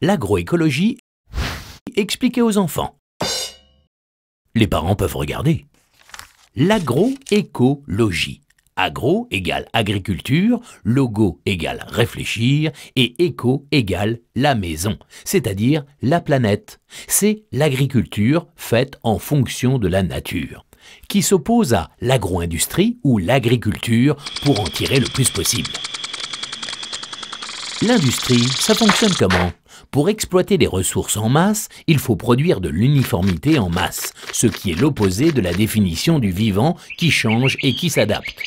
L'agroécologie expliquée aux enfants. Les parents peuvent regarder. L'agroécologie. Agro égale agriculture, logo égale réfléchir et éco égale la maison, c'est-à-dire la planète. C'est l'agriculture faite en fonction de la nature, qui s'oppose à l'agro-industrie ou l'agriculture pour en tirer le plus possible. L'industrie, ça fonctionne comment pour exploiter des ressources en masse, il faut produire de l'uniformité en masse, ce qui est l'opposé de la définition du vivant qui change et qui s'adapte.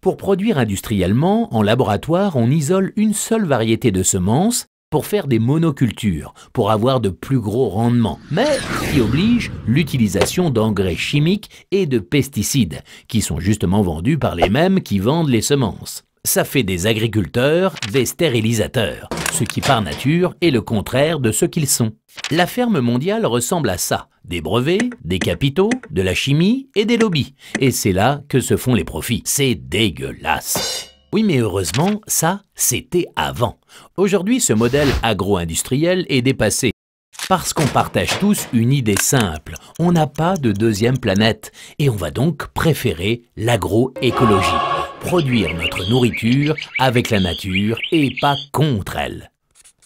Pour produire industriellement, en laboratoire, on isole une seule variété de semences pour faire des monocultures, pour avoir de plus gros rendements, mais qui oblige l'utilisation d'engrais chimiques et de pesticides, qui sont justement vendus par les mêmes qui vendent les semences. Ça fait des agriculteurs, des stérilisateurs, ce qui par nature est le contraire de ce qu'ils sont. La ferme mondiale ressemble à ça, des brevets, des capitaux, de la chimie et des lobbies. Et c'est là que se font les profits. C'est dégueulasse. Oui, mais heureusement, ça, c'était avant. Aujourd'hui, ce modèle agro-industriel est dépassé. Parce qu'on partage tous une idée simple, on n'a pas de deuxième planète et on va donc préférer l'agroécologie produire notre nourriture avec la nature et pas contre elle.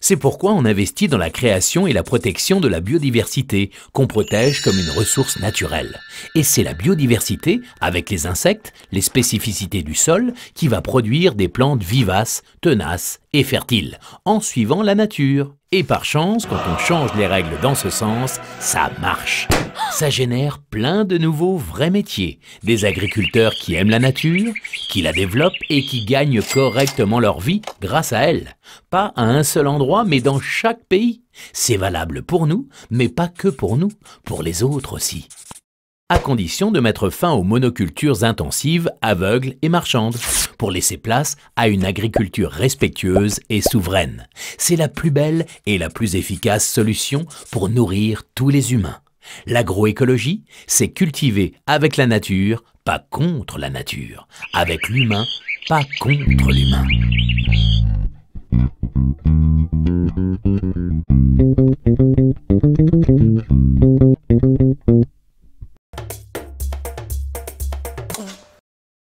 C'est pourquoi on investit dans la création et la protection de la biodiversité, qu'on protège comme une ressource naturelle. Et c'est la biodiversité, avec les insectes, les spécificités du sol, qui va produire des plantes vivaces, tenaces et fertile, en suivant la nature. Et par chance, quand on change les règles dans ce sens, ça marche. Ça génère plein de nouveaux vrais métiers. Des agriculteurs qui aiment la nature, qui la développent et qui gagnent correctement leur vie grâce à elle. Pas à un seul endroit, mais dans chaque pays. C'est valable pour nous, mais pas que pour nous, pour les autres aussi. À condition de mettre fin aux monocultures intensives, aveugles et marchandes pour laisser place à une agriculture respectueuse et souveraine. C'est la plus belle et la plus efficace solution pour nourrir tous les humains. L'agroécologie, c'est cultiver avec la nature, pas contre la nature, avec l'humain, pas contre l'humain.